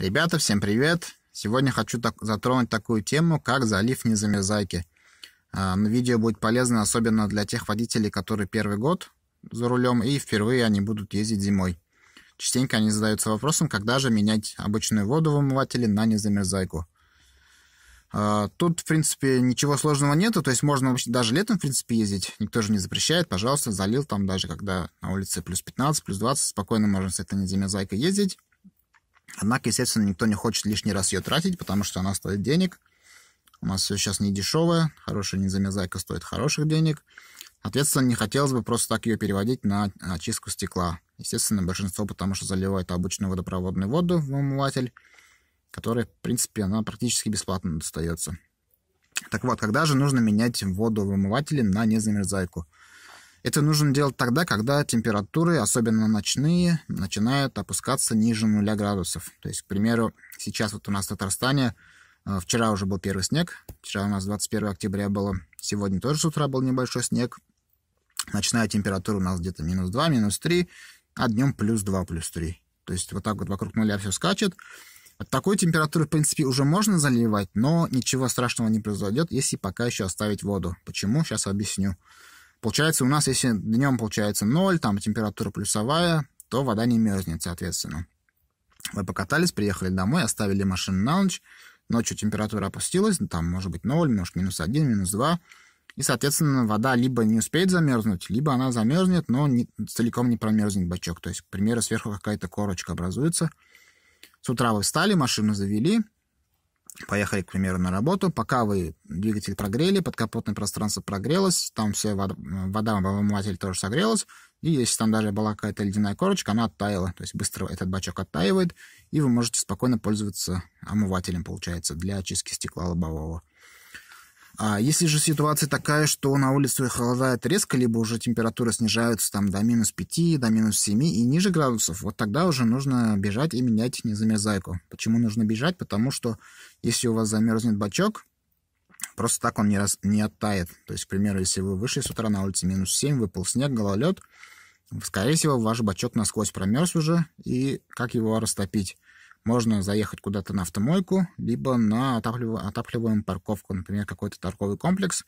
Ребята, всем привет! Сегодня хочу так, затронуть такую тему, как залив незамерзайки. Э, видео будет полезно особенно для тех водителей, которые первый год за рулем и впервые они будут ездить зимой. Частенько они задаются вопросом, когда же менять обычную воду в умывателе на незамерзайку. Э, тут, в принципе, ничего сложного нету, то есть можно вообще даже летом, в принципе, ездить, никто же не запрещает, пожалуйста, залил там даже, когда на улице плюс 15, плюс 20, спокойно можно с этой незамерзайкой ездить. Однако, естественно, никто не хочет лишний раз ее тратить, потому что она стоит денег. У нас все сейчас не дешевое, хорошая незамерзайка стоит хороших денег. Соответственно, не хотелось бы просто так ее переводить на очистку стекла. Естественно, большинство, потому что заливает обычную водопроводную воду в умыватель, которая, в принципе, она практически бесплатно достается. Так вот, когда же нужно менять воду в умывателе на незамерзайку? Это нужно делать тогда, когда температуры, особенно ночные, начинают опускаться ниже нуля градусов. То есть, к примеру, сейчас вот у нас в Татарстане э, вчера уже был первый снег, вчера у нас 21 октября было, сегодня тоже с утра был небольшой снег. Ночная температура у нас где-то минус 2, минус 3, а днем плюс 2, плюс 3. То есть вот так вот вокруг нуля все скачет. От такой температуры, в принципе, уже можно заливать, но ничего страшного не произойдет, если пока еще оставить воду. Почему? Сейчас объясню. Получается, у нас, если днем получается 0, там температура плюсовая, то вода не мерзнет, соответственно. Вы покатались, приехали домой, оставили машину на ночь, ночью температура опустилась, ну, там может быть 0, может минус 1, минус 2, и, соответственно, вода либо не успеет замерзнуть, либо она замерзнет, но не, целиком не промерзнет бачок. То есть, к примеру, сверху какая-то корочка образуется. С утра вы встали, машину завели, поехали, к примеру, на работу, пока вы двигатель прогрели, подкапотное пространство прогрелось, там вся вода, вода обомыватель тоже согрелась, и если там даже была какая-то ледяная корочка, она оттаяла, то есть быстро этот бачок оттаивает, и вы можете спокойно пользоваться омывателем, получается, для очистки стекла лобового. А если же ситуация такая, что на улице холодает резко, либо уже температура снижается там до минус 5, до минус 7 и ниже градусов, вот тогда уже нужно бежать и менять незамерзайку. Почему нужно бежать? Потому что если у вас замерзнет бачок, просто так он не, раз, не оттает. То есть, к примеру, если вы вышли с утра на улице минус 7, выпал снег, гололед, скорее всего, ваш бачок насквозь промерз уже, и как его растопить? Можно заехать куда-то на автомойку, либо на отапливаемую парковку, например, какой-то торговый комплекс.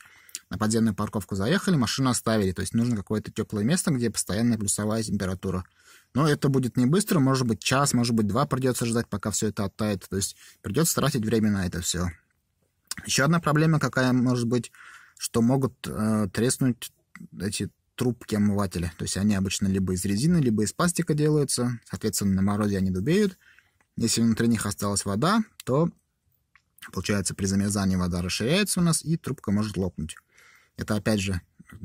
На подземную парковку заехали, машину оставили. То есть нужно какое-то теплое место, где постоянная плюсовая температура. Но это будет не быстро, может быть, час, может быть, два придется ждать, пока все это оттает. То есть придется тратить время на это все. Еще одна проблема, какая может быть, что могут э, треснуть эти трубки омывателя. То есть они обычно либо из резины, либо из пластика делаются. Соответственно, на морозе они дубеют. Если внутри них осталась вода, то, получается, при замерзании вода расширяется у нас, и трубка может лопнуть. Это, опять же,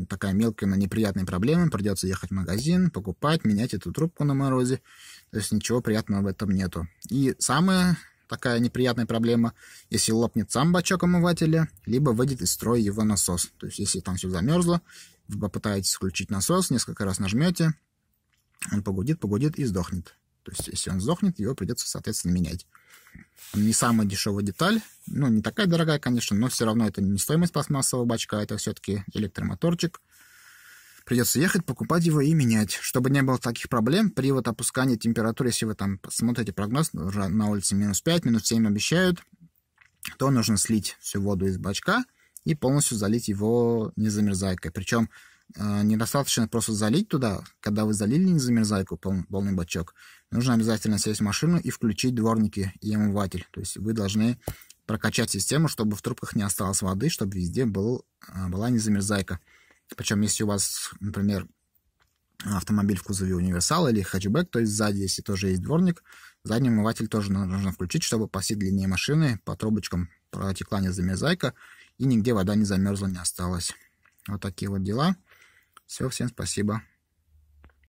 такая мелкая, но неприятная проблема. Придется ехать в магазин, покупать, менять эту трубку на морозе. То есть ничего приятного в этом нету. И самая такая неприятная проблема, если лопнет сам бачок омывателя, либо выйдет из строя его насос. То есть если там все замерзло, вы попытаетесь включить насос, несколько раз нажмете, он погудит, погудит и сдохнет. То есть, если он сдохнет, его придется, соответственно, менять. не самая дешевая деталь, ну, не такая дорогая, конечно, но все равно это не стоимость пластмассового бачка, это все-таки электромоторчик. Придется ехать, покупать его и менять, чтобы не было таких проблем при вот опускании температуры. Если вы там смотрите прогноз, уже на улице минус 5, минус 7 обещают, то нужно слить всю воду из бачка и полностью залить его незамерзайкой. Причем э, недостаточно просто залить туда, когда вы залили незамерзайку, полный бачок, нужно обязательно сесть в машину и включить дворники и омыватель. То есть вы должны прокачать систему, чтобы в трубках не осталось воды, чтобы везде был, а, была незамерзайка. Причем, если у вас, например, автомобиль в кузове универсал или хэтчбэк, то есть сзади, если тоже есть дворник, задний омыватель тоже нужно включить, чтобы по всей длине машины по трубочкам протекла незамерзайка и нигде вода не замерзла, не осталась. Вот такие вот дела. Все, всем спасибо.